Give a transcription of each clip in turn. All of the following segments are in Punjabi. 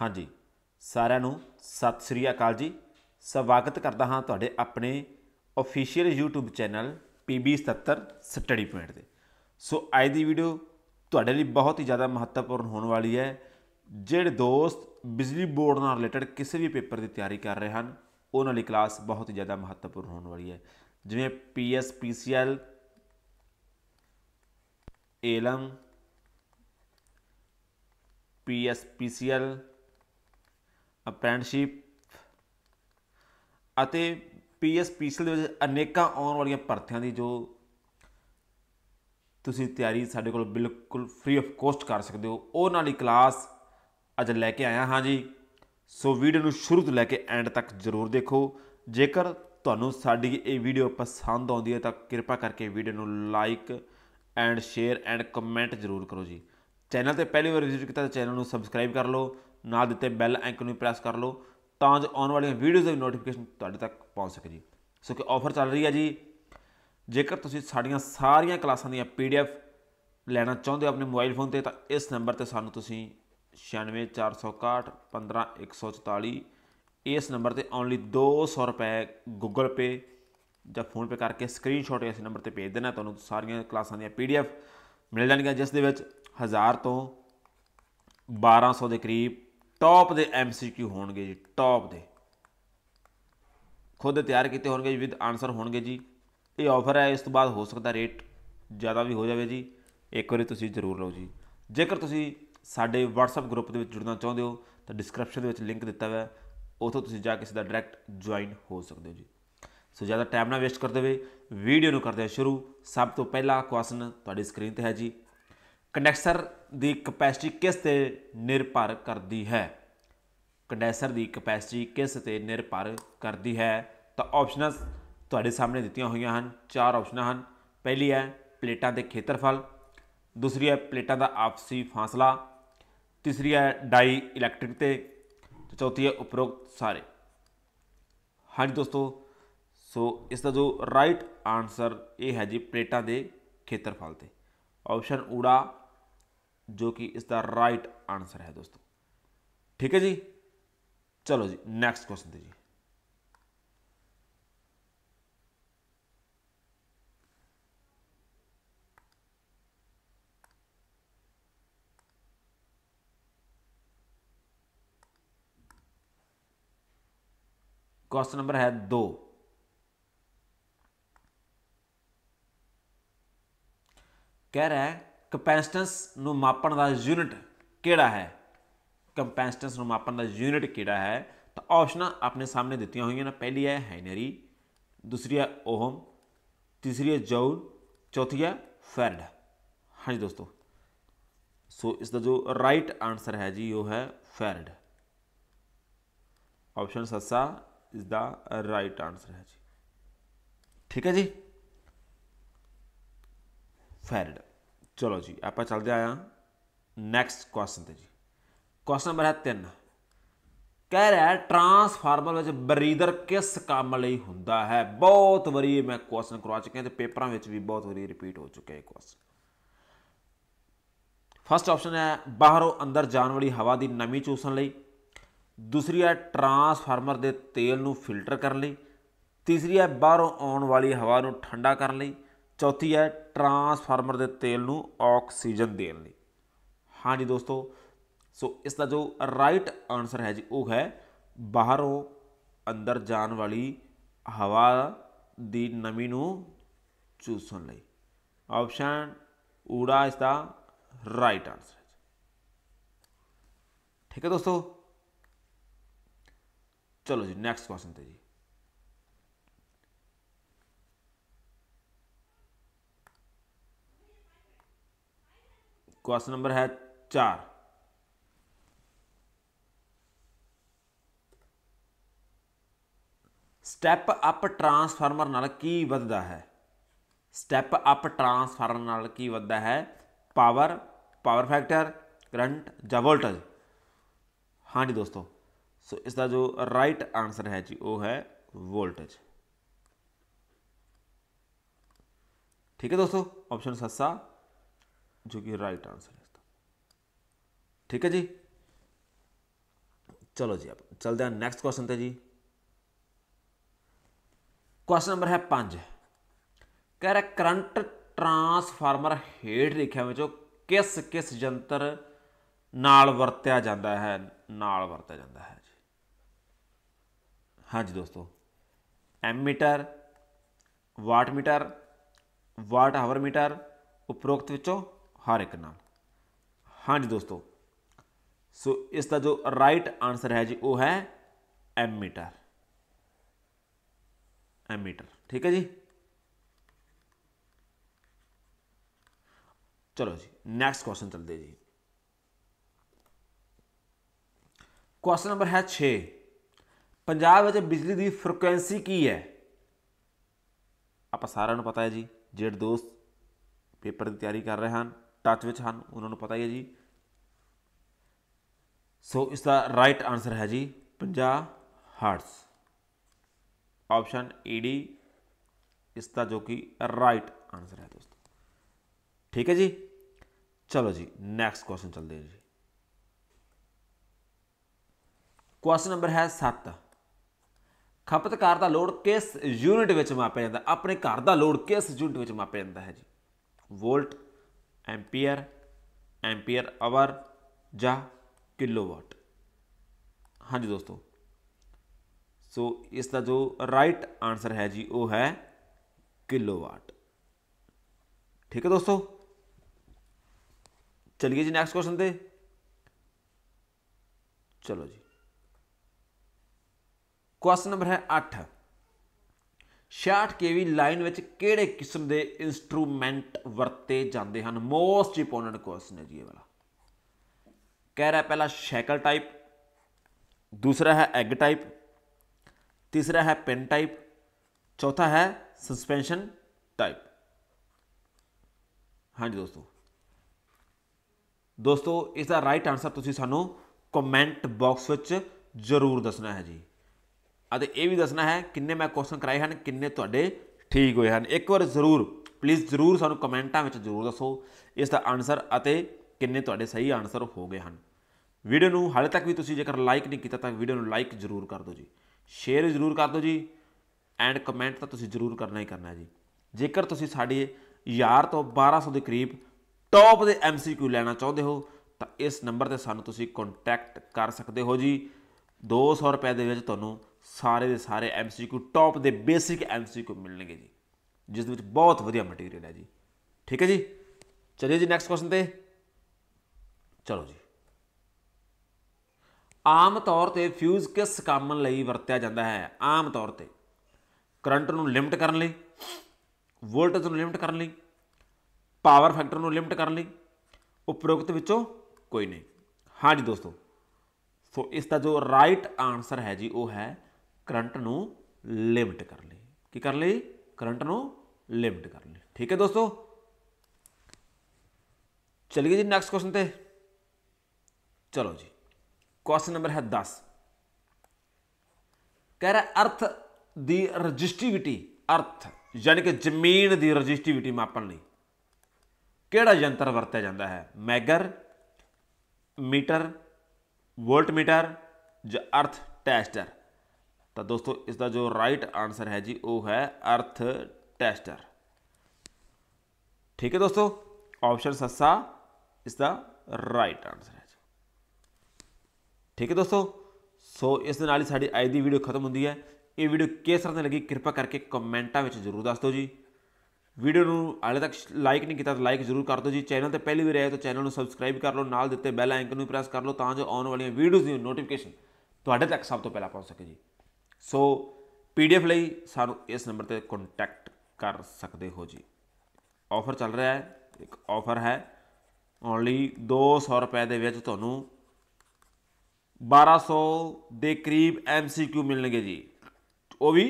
ਹਾਂਜੀ ਸਾਰਿਆਂ ਨੂੰ ਸਤਿ ਸ੍ਰੀ ਅਕਾਲ ਜੀ ਸਵਾਗਤ ਕਰਦਾ ਹਾਂ ਤੁਹਾਡੇ ਆਪਣੇ official YouTube channel PB77 study point ਤੇ ਸੋ ਅੱਜ ਦੀ ਵੀਡੀਓ ਤੁਹਾਡੇ ਲਈ ਬਹੁਤ ਹੀ ਜ਼ਿਆਦਾ ਮਹੱਤਵਪੂਰਨ ਹੋਣ ਵਾਲੀ ਹੈ ਜਿਹੜੇ ਦੋਸਤ ਬਿਜਲੀ ਬੋਰਡ ਨਾਲ ਰਿਲੇਟਡ ਕਿਸੇ ਵੀ ਪੇਪਰ ਦੀ ਤਿਆਰੀ ਕਰ ਰਹੇ ਹਨ ਉਹਨਾਂ ਲਈ ਕਲਾਸ ਬਹੁਤ ਹੀ ਜ਼ਿਆਦਾ ਮਹੱਤਵਪੂਰਨ ਹੋਣ ਵਾਲੀ ਹੈ ਜਿਵੇਂ PS PCL ਏਲਮ PS PCL ਅਪ੍ਰੈਂਟਿਸਸ਼ਿਪ ਅਤੇ ਪੀਐਸਪੀਸੀ ਦੇ ਵਿੱਚ ਅਨੇਕਾਂ ਆਉਣ ਵਾਲੀਆਂ ਭਰਤੀਆਂ ਦੀ ਜੋ ਤੁਸੀਂ ਤਿਆਰੀ ਸਾਡੇ ਕੋਲ ਬਿਲਕੁਲ ਫ੍ਰੀ ਆਫ ਕੋਸਟ ਕਰ ਸਕਦੇ ਹੋ ਉਹ ਨਾਲ ਹੀ ਕਲਾਸ ਅੱਜ ਲੈ ਕੇ ਆਇਆ ਹਾਂ ਜੀ ਸੋ ਵੀਡੀਓ ਨੂੰ ਸ਼ੁਰੂ ਤੋਂ ਲੈ ਕੇ ਐਂਡ ਤੱਕ ਜ਼ਰੂਰ ਦੇਖੋ ਜੇਕਰ ਤੁਹਾਨੂੰ ਸਾਡੀ ਇਹ ਵੀਡੀਓ ਪਸੰਦ ਆਉਂਦੀ ਹੈ ਤਾਂ ਕਿਰਪਾ ਕਰਕੇ ਵੀਡੀਓ ਨੂੰ like and share and comment ਜ਼ਰੂਰ ਕਰੋ ਜੀ ਚੈਨਲ ਤੇ ਪਹਿਲੀ ਵਾਰ ਵਿਜ਼ਿਟ ਕੀਤਾ ਤਾਂ ਚੈਨਲ ਨੂੰ ਸਬਸਕ੍ਰਾਈਬ ਕਰ ਲਓ ਨਾਲ ਦਿੱਤੇ ਬੈਲ ਆਈਕਨ ਨੂੰ ਪ੍ਰੈਸ ਕਰ ਲਓ ਤਾਂ ਜੋ ਆਉਣ ਵਾਲੀਆਂ ਵੀਡੀਓਜ਼ ਦੀ ਨੋਟੀਫਿਕੇਸ਼ਨ ਤੁਹਾਡੇ ਤੱਕ ਪਹੁੰਚ ਸਕੇ ਜੀ ਸੋ ਕਿ ਆਫਰ ਚੱਲ ਰਹੀ ਹੈ ਜੀ ਜੇਕਰ ਤੁਸੀਂ ਸਾਡੀਆਂ ਸਾਰੀਆਂ ਕਲਾਸਾਂ ਦੀਆਂ ਪੀਡੀਐਫ ਲੈਣਾ ਚਾਹੁੰਦੇ ਹੋ ਆਪਣੇ ਮੋਬਾਈਲ ਫੋਨ ਤੇ ਤਾਂ ਇਸ ਨੰਬਰ ਤੇ ਸਾਨੂੰ ਤੁਸੀਂ 9646151144 ਇਸ ਨੰਬਰ ਤੇ ਓਨਲੀ 200 ਰੁਪਏ Google Pay ਜਾਂ ਫੋਨ ਪੇ ਕਰਕੇ ਸਕਰੀਨਸ਼ਾਟ ਇਸ ਨੰਬਰ ਤੇ ਭੇਜ ਦੇਣਾ ਤੁਹਾਨੂੰ ਸਾਰੀਆਂ ਕਲਾਸਾਂ ਦੀਆਂ ਪੀਡੀਐਫ ਮਿਲ ਜਾਣਗੀਆਂ ਜਿਸ ਦੇ ਵਿੱਚ 1000 ਤੋਂ 1200 ਦੇ ਕਰੀਬ ਟੌਪ ਦੇ ਐਮਸੀਕਿਊ ਹੋਣਗੇ ਜੀ ਟੌਪ ਦੇ ਖੁਦ ਤਿਆਰ ਕੀਤੇ ਹੋਣਗੇ ਜੀ ਵਿਦ ਆਨਸਰ ਹੋਣਗੇ ਜੀ ਇਹ ਆਫਰ ਹੈ ਇਸ ਤੋਂ ਬਾਅਦ ਹੋ ਸਕਦਾ ਰੇਟ ਜ਼ਿਆਦਾ ਵੀ ਹੋ ਜਾਵੇ ਜੀ ਇੱਕ ਵਾਰੀ ਤੁਸੀਂ ਜ਼ਰੂਰ ਲਓ ਜੀ ਜੇਕਰ ਤੁਸੀਂ ਸਾਡੇ WhatsApp ਗਰੁੱਪ ਦੇ ਵਿੱਚ ਜੁੜਨਾ ਚਾਹੁੰਦੇ ਹੋ ਤਾਂ ਡਿਸਕ੍ਰਿਪਸ਼ਨ ਦੇ ਵਿੱਚ ਲਿੰਕ ਦਿੱਤਾ ਹੋਇਆ ਉਥੋਂ ਤੁਸੀਂ ਜਾ ਕੇ ਸਿੱਧਾ ਡਾਇਰੈਕਟ ਜੁਆਇਨ ਹੋ ਸਕਦੇ ਹੋ ਜੀ ਸੋ ਜ਼ਿਆਦਾ ਟਾਈਮ ਨਾ ਵੇਸਟ ਕਰਦੇ ਹੋਏ ਵੀਡੀਓ ਨੂੰ ਕਰਦੇ ਹਾਂ ਸ਼ੁਰੂ ਸਭ ਤੋਂ ਪਹਿਲਾ ਕੁਐਸਚਨ ਤੁਹਾਡੀ ਸਕਰੀਨ ਤੇ ਹੈ ਜੀ ਕੰਡੈਂਸਰ ਦੀ ਕਪੈਸਿਟੀ ਕਿਸ ਤੇ ਨਿਰਭਰ ਕਰਦੀ ਹੈ ਕੰਡੈਂਸਰ ਦੀ ਕਪੈਸਿਟੀ ਕਿਸ ਤੇ ਨਿਰਭਰ ਕਰਦੀ ਹੈ ਤਾਂ ਆਪਸ਼ਨਸ ਤੁਹਾਡੇ ਸਾਹਮਣੇ ਦਿੱਤੀਆਂ ਹੋਈਆਂ ਹਨ ਚਾਰ ਆਪਸ਼ਨਾਂ ਹਨ ਪਹਿਲੀ ਹੈ ਪਲੇਟਾਂ ਦੇ ਖੇਤਰਫਲ ਦੂਸਰੀ ਹੈ ਪਲੇਟਾਂ ਦਾ ਆਪਸੀ ਫਾਸਲਾ ਤੀਸਰੀ ਹੈ ਡਾਈ ਇਲੈਕਟ੍ਰਿਕ ਤੇ ਚੌਥੀ ਹੈ ਉਪਰੋਕਤ ਸਾਰੇ ਹਾਂਜੀ ਦੋਸਤੋ ਸੋ ਇਸ ਦਾ ਜੋ ਰਾਈਟ ਆਨਸਰ ਇਹ ਹੈ ਜੀ ਪਲੇਟਾਂ ਦੇ ਖੇਤਰਫਲ ਤੇ ऑप्शन उड़ा जो कि इसका द राइट आंसर है दोस्तों ठीक है जी चलो जी नेक्स्ट क्वेश्चन दीजिए क्वेश्चन नंबर है दो ਕਹਿ ਰਿਹਾ ਹੈ ਨੂੰ ਮਾਪਣ ਦਾ ਯੂਨਿਟ ਕਿਹੜਾ ਹੈ ਕੈਪੈਸਿਟੈਂਸ ਨੂੰ ਮਾਪਣ ਦਾ ਯੂਨਿਟ ਕਿਹੜਾ ਹੈ ਤਾਂ ਆਪਸ਼ਨਾਂ ਆਪਣੇ ਸਾਹਮਣੇ ਦਿੱਤੀਆਂ ਹੋਈਆਂ ਨੇ ਪਹਿਲੀ ਹੈ ਹੈਨਰੀ ਦੂਸਰੀ ਹੈ ਓਹਮ ਤੀਸਰੀ ਹੈ ਜੌਲ ਚੌਥੀ ਹੈ ਫੈਰਡ ਹਾਂਜੀ ਦੋਸਤੋ ਸੋ ਇਸ ਦਾ ਜੋ ਰਾਈਟ ਆਨਸਰ ਹੈ ਜੀ ਉਹ ਹੈ ਫੈਰਡ ਆਪਸ਼ਨ ਸੱਸਾ ਇਸ ਦਾ ਰਾਈਟ ਆਨਸਰ ਹੈ ਜੀ ਠੀਕ ਹੈ ਜੀ ਫੈਰਡ ਚਲੋ ਜੀ ਆਪਾਂ ਚੱਲਦੇ ਆਇਆ ਨੈਕਸਟ ਕੁਐਸਚਨ ਤੇ ਜੀ ਕੁਐਸਚਨ ਨੰਬਰ ਹੈ 3 ਕਹਿ ਰਿਹਾ ਟਰਾਂਸਫਾਰਮਰ ਵਿੱਚ ਬਰੀਦਰ ਕਿਸ ਕੰਮ ਲਈ ਹੁੰਦਾ ਹੈ ਬਹੁਤ ਵਾਰੀ ਮੈਂ ਕੁਐਸਚਨ ਕਰਵਾ ਚੁੱਕਿਆ ਤੇ ਪੇਪਰਾਂ ਵਿੱਚ ਵੀ ਬਹੁਤ ਵਾਰੀ ਰਿਪੀਟ ਹੋ ਚੁੱਕਿਆ ਇਹ ਕੁਐਸਚਨ ਫਸਟ ਆਪਸ਼ਨ ਹੈ ਬਾਹਰੋਂ ਅੰਦਰ ਜਾਣ ਵਾਲੀ ਹਵਾ ਦੀ ਨਮੀ ਚੂਸਣ ਲਈ ਦੂਸਰੀ ਹੈ ਟਰਾਂਸਫਾਰਮਰ ਦੇ ਤੇਲ ਨੂੰ ਫਿਲਟਰ ਕਰਨ ਲਈ ਤੀਸਰੀ ਹੈ ਬਾਹਰੋਂ ਆਉਣ ਵਾਲੀ ਹਵਾ ਨੂੰ ਠੰਡਾ ਕਰਨ ਲਈ ਚੌਥੀ ਹੈ ਟਰਾਂਸਫਾਰਮਰ ਦੇ ਤੇਲ ਨੂੰ ਆਕਸੀਜਨ ਦੇਣ ਲਈ ਹਾਂਜੀ ਦੋਸਤੋ ਸੋ ਇਸ ਦਾ ਜੋ ਰਾਈਟ ਆਨਸਰ ਹੈ ਜੀ ਉਹ ਹੈ ਬਾਹਰੋਂ ਅੰਦਰ ਜਾਣ ਵਾਲੀ ਹਵਾ ਦੀ ਨਮੀ ਨੂੰ ਚੂਸਣ ਲਈ ਆਪਸ਼ਨ ਊੜਾ ਇਸ ਦਾ ਰਾਈਟ ਆਨਸਰ ਹੈ ਠੀਕ ਹੈ ਦੋਸਤੋ ਚਲੋ ਜੀ ਨੈਕਸਟ ਕੁਐਸਚਨ ਤੇ ਜੀ क्वेश्चन नंबर है चार स्टैप अप ट्रांसफार्मर की बदता है स्टैप अप ट्रांसफार्मर की बदता है पावर पावर फैक्टर करंट ज वोल्टेज हाँ जी दोस्तों सो इसका जो राइट आंसर है जी वो है वोल्टेज ठीक है दोस्तों ऑप्शन सस्ता जो कि राइट आंसर है ठीक है जी चलो जी अब चलते हैं नेक्स्ट क्वेश्चन थे जी क्वेश्चन नंबर है पांच कह रहे करंट ट्रांसफार्मर हेठ लिखे में जो किस किस यंत्र वरत्या जाता है नाल वरत्या जाता है जी हाँ जी दोस्तों ammeter wattmeter watt hour meter उपरोक्त विचों ਹਰ ਇੱਕ ਨਾਲ ਹਾਂਜੀ ਦੋਸਤੋ ਸੋ ਇਸ ਦਾ ਜੋ ਰਾਈਟ ਆਨਸਰ ਹੈ ਜੀ ਉਹ ਹੈ ਐਮੀਟਰ ਐਮੀਟਰ ਠੀਕ ਹੈ ਜੀ ਚਲੋ ਜੀ ਨੈਕਸਟ ਕੁਐਸਚਨ ਚਲਦੇ ਜੀ ਕੁਐਸਚਨ ਨੰਬਰ ਹੈ 6 ਪੰਜਾਬ ਵਿੱਚ ਬਿਜਲੀ ਦੀ ਫ੍ਰੀਕੁਐਂਸੀ ਕੀ ਹੈ ਆਪਾਂ ਸਾਰਿਆਂ ਨੂੰ ਪਤਾ ਹੈ ਜੀ ਜਿਹੜੇ ਦੋਸਤ ਪੇਪਰ ਦੀ ਤਿਆਰੀ ਕਰ ਰਹੇ ਹਨ ਟੱਚ ਵਿੱਚ ਹਨ ਉਹਨਾਂ ਨੂੰ ਪਤਾ ਹੀ ਹੈ ਜੀ ਸੋ ਇਸ ਦਾ ਰਾਈਟ ਆਨਸਰ ਹੈ ਜੀ 50 ਹਰਟਸ ਆਪਸ਼ਨ ਈਡੀ ਇਸ ਦਾ ਜੋ ਕਿ ਰਾਈਟ ਆਨਸਰ ਹੈ ਦੋਸਤੋ ਠੀਕ ਹੈ ਜੀ ਚਲੋ ਜੀ ਨੈਕਸਟ ਕੁਐਸਚਨ ਚੱਲਦੇ ਹਾਂ ਜੀ ਕੁਐਸਚਨ ਨੰਬਰ ਹੈ 7 ਖਪਤਕਾਰ ਦਾ ਲੋਡ ਕਿਸ ਯੂਨਿਟ ਵਿੱਚ ਮਾਪਿਆ ਜਾਂਦਾ ਆਪਣੇ ਘਰ ਦਾ ਲੋਡ ਕਿਸ ਯੂਨਿਟ ਵਿੱਚ ਮਾਪਿਆ ਜਾਂਦਾ ਹੈ ਜੀ ਵੋਲਟ एम्पियर एम्पियर आवर जा किलोवाट हाँ जी दोस्तों सो so, इसका जो राइट आंसर है जी वो है किलोवाट ठीक है दोस्तों चलिए जी नेक्स्ट क्वेश्चन पर चलो जी क्वेश्चन नंबर है अठ 66 ਕੇਵੀ ਲਾਈਨ ਵਿੱਚ ਕਿਹੜੇ ਕਿਸਮ ਦੇ ਇਨਸਟਰੂਮੈਂਟ ਵਰਤੇ ਜਾਂਦੇ ਹਨ ਮੋਸਟ ਇੰਪੋਰਟੈਂਟ ਕੁਐਸਚਨ ਹੈ ਜੀ ਇਹ ਵਾਲਾ ਕਹਿ ਰਿਹਾ ਪਹਿਲਾ ਸ਼ੈਕਲ ਟਾਈਪ ਦੂਸਰਾ ਹੈ ਐਗ ਟਾਈਪ ਤੀਸਰਾ ਹੈ ਪਿਨ ਟਾਈਪ ਚੌਥਾ ਹੈ ਸਸਪੈਂਸ਼ਨ ਟਾਈਪ ਹਾਂਜੀ ਦੋਸਤੋ ਦੋਸਤੋ ਇਸ ਦਾ ਰਾਈਟ ਆਨਸਰ ਤੁਸੀਂ ਸਾਨੂੰ ਕਮੈਂਟ ਬਾਕਸ ਵਿੱਚ ਜ਼ਰੂਰ ਦੱਸਣਾ ਹੈ ਜੀ ਅਤੇ ਇਹ ਵੀ ਦੱਸਣਾ ਹੈ ਕਿੰਨੇ ਮੈਂ ਕੁਐਸਚਨ ਕਰਾਏ ਹਨ ਕਿੰਨੇ ਤੁਹਾਡੇ ਠੀਕ ਹੋਏ ਹਨ ਇੱਕ ਵਾਰ ਜ਼ਰੂਰ ਪਲੀਜ਼ ਜ਼ਰੂਰ ਸਾਨੂੰ ਕਮੈਂਟਾਂ ਵਿੱਚ ਜ਼ਰੂਰ ਦੱਸੋ ਇਸ ਦਾ ਆਨਸਰ ਅਤੇ ਕਿੰਨੇ ਤੁਹਾਡੇ ਸਹੀ ਆਨਸਰ ਹੋ ਗਏ ਹਨ ਵੀਡੀਓ ਨੂੰ ਹਾਲੇ ਤੱਕ ਵੀ ਤੁਸੀਂ ਜੇਕਰ ਲਾਈਕ ਨਹੀਂ ਕੀਤਾ ਤਾਂ ਵੀਡੀਓ ਨੂੰ ਲਾਈਕ ਜ਼ਰੂਰ ਕਰ ਦਿਓ ਜੀ ਸ਼ੇਅਰ ਜ਼ਰੂਰ ਕਰ ਦਿਓ ਜੀ ਐਂਡ ਕਮੈਂਟ ਤਾਂ ਤੁਸੀਂ ਜ਼ਰੂਰ ਕਰਨਾ ਹੀ ਕਰਨਾ ਜੀ ਜੇਕਰ ਤੁਸੀਂ ਸਾਡੇ ਯਾਰ ਤੋਂ 1200 ਦੇ ਕਰੀਬ ਟੌਪ ਦੇ ਐਮਸੀਕਿਊ ਲੈਣਾ ਚਾਹੁੰਦੇ ਹੋ ਤਾਂ ਇਸ ਨੰਬਰ ਤੇ ਸਾਨੂੰ ਤੁਸੀਂ ਕੰਟੈਕਟ ਕਰ ਸਕਦੇ ਹੋ ਜੀ 200 ਰੁਪਏ ਦੇ ਵਿੱਚ ਤੁਹਾਨੂੰ ਸਾਰੇ ਦੇ ਸਾਰੇ ਐਮਸੀਕਿਊ ਟੌਪ ਦੇ ਬੇਸਿਕ ਐਮਸੀਕਿਊ ਮਿਲਣਗੇ ਜੀ ਜਿਸ ਦੇ ਵਿੱਚ ਬਹੁਤ ਵਧੀਆ ਮਟੀਰੀਅਲ ਹੈ ਜੀ ਠੀਕ ਹੈ ਜੀ ਚਲੋ ਜੀ ਨੈਕਸਟ ਕੁਐਸਚਨ ਤੇ ਚਲੋ ਜੀ ਆਮ ਤੌਰ ਤੇ ਫਿਊਜ਼ ਕਿਸ ਕੰਮ ਲਈ ਵਰਤਿਆ ਜਾਂਦਾ ਹੈ ਆਮ ਤੌਰ ਤੇ ਕਰੰਟ ਨੂੰ ਲਿਮਟ ਕਰਨ ਲਈ ਵੋਲਟੇਜ ਨੂੰ ਲਿਮਟ ਕਰਨ ਲਈ ਪਾਵਰ ਫੈਕਟਰ ਨੂੰ ਲਿਮਟ ਕਰਨ ਲਈ ਉਪਰੋਕਤ ਵਿੱਚੋਂ ਕੋਈ ਨਹੀਂ ਹਾਂ ਜੀ ਦੋਸਤੋ ਸੋ ਇਸ ਦਾ ਜੋ ਰਾਈਟ ਆਨਸਰ ਹੈ ਜੀ ਉਹ ਹੈ ਕਰੰਟ ਨੂੰ ਲਿਮਟ ਕਰ ਲਈ ਕੀ ਕਰ ਲਈ ਕਰੰਟ ਨੂੰ ਲਿਮਟ ਕਰ ਲਈ ਠੀਕ ਹੈ ਦੋਸਤੋ ਚਲਿਏ ਜੀ ਨੈਕਸਟ ਕੁਐਸਚਨ ਤੇ ਚਲੋ ਜੀ ਕੁਐਸਚਨ ਨੰਬਰ ਹੈ 10 ਕਹਿ ਰਿਹਾ ਅਰਥ ਦੀ ਰੈਜਿਸਟਿਵਿਟੀ ਅਰਥ ਯਾਨੀ ਕਿ ਜ਼ਮੀਨ ਦੀ ਰੈਜਿਸਟਿਵਿਟੀ ਮਾਪਣ ਲਈ ਕਿਹੜਾ ਯੰਤਰ ਵਰਤਿਆ ਜਾਂਦਾ ਹੈ ਮੈਗਰ ਮੀਟਰ ਵੋਲਟਮੀਟਰ ਜਾਂ ਅਰਥ ਟੈਸਟਰ ਤਾਂ ਦੋਸਤੋ ਇਸ ਦਾ ਜੋ ਰਾਈਟ ਆਨਸਰ ਹੈ ਜੀ ਉਹ ਹੈ ਅਰਥ ਟੈਸਟਰ ਠੀਕ ਹੈ ਦੋਸਤੋ ਆਪਸ਼ਨ ਸੱਸਾ ਇਸ ਦਾ ਰਾਈਟ ਆਨਸਰ ਹੈ ਜੀ ਠੀਕ ਹੈ ਦੋਸਤੋ ਸੋ ਇਸ ਦੇ ਨਾਲ ਹੀ ਸਾਡੀ ਅੱਜ ਦੀ ਵੀਡੀਓ ਖਤਮ ਹੁੰਦੀ ਹੈ ਇਹ ਵੀਡੀਓ ਕਿਸ ਤਰ੍ਹਾਂ ਦੀ ਲੱਗੀ ਕਿਰਪਾ ਕਰਕੇ ਕਮੈਂਟਾਂ ਵਿੱਚ ਜ਼ਰੂਰ ਦੱਸ ਦਿਓ ਜੀ ਵੀਡੀਓ ਨੂੰ ਹਾਲੇ ਤੱਕ ਲਾਈਕ ਨਹੀਂ ਕੀਤਾ ਤਾਂ ਲਾਈਕ ਜ਼ਰੂਰ ਕਰ ਦਿਓ ਜੀ ਚੈਨਲ ਤੇ ਪਹਿਲੀ ਵਾਰ ਆਏ ਤਾਂ ਚੈਨਲ ਨੂੰ ਸਬਸਕ੍ਰਾਈਬ ਕਰ ਲਓ ਨਾਲ ਦਿੱਤੇ ਬੈਲ ਆਈਕਨ ਨੂੰ ਪ੍ਰੈਸ ਕਰ ਲਓ ਤਾਂ ਜੋ ਆਉਣ ਵਾਲੀਆਂ ਵੀਡੀਓਜ਼ ਦੀ ਨੋਟੀਫਿਕੇਸ਼ਨ ਤੁਹਾਡੇ ਤੱਕ ਸਭ ਤੋਂ ਪਹਿਲਾਂ ਪਹੁੰਚ ਸਕੇ ਜੀ ਸੋ ਪੀਡੀਐਫ ਲਈ ਸਾਨੂੰ ਇਸ ਨੰਬਰ ਤੇ ਕੰਟੈਕਟ ਕਰ ਸਕਦੇ ਹੋ ਜੀ ਆਫਰ ਚੱਲ ਰਿਹਾ ਹੈ ਇੱਕ ਆਫਰ ਹੈ ਓਨਲੀ 200 ਰੁਪਏ ਦੇ ਵਿੱਚ ਤੁਹਾਨੂੰ 1200 ਦੇ ਕਰੀਬ ਐਮਸੀਕਿਊ ਮਿਲਣਗੇ ਜੀ ਉਹ ਵੀ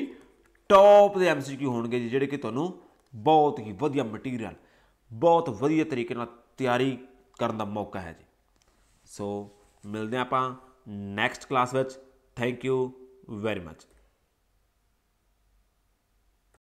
ਟੌਪ ਦੇ ਐਮਸੀਕਿਊ ਹੋਣਗੇ ਜੀ ਜਿਹੜੇ ਕਿ ਤੁਹਾਨੂੰ ਬਹੁਤ ਹੀ ਵਧੀਆ ਮਟੀਰੀਅਲ ਬਹੁਤ ਵਧੀਆ ਤਰੀਕੇ ਨਾਲ ਤਿਆਰੀ ਕਰਨ ਦਾ ਮੌਕਾ ਹੈ ਜੀ ਸੋ ਮਿਲਦੇ ਆਪਾਂ ਨੈਕਸਟ ਕਲਾਸ ਵਿੱਚ ਥੈਂਕ ਯੂ very much.